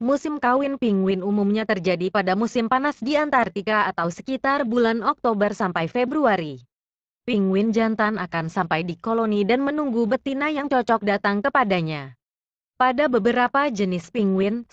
Musim kawin penguin umumnya terjadi pada musim panas di Antartika atau sekitar bulan Oktober sampai Februari. Penguin jantan akan sampai di koloni dan menunggu betina yang cocok datang kepadanya. Pada beberapa jenis penguin,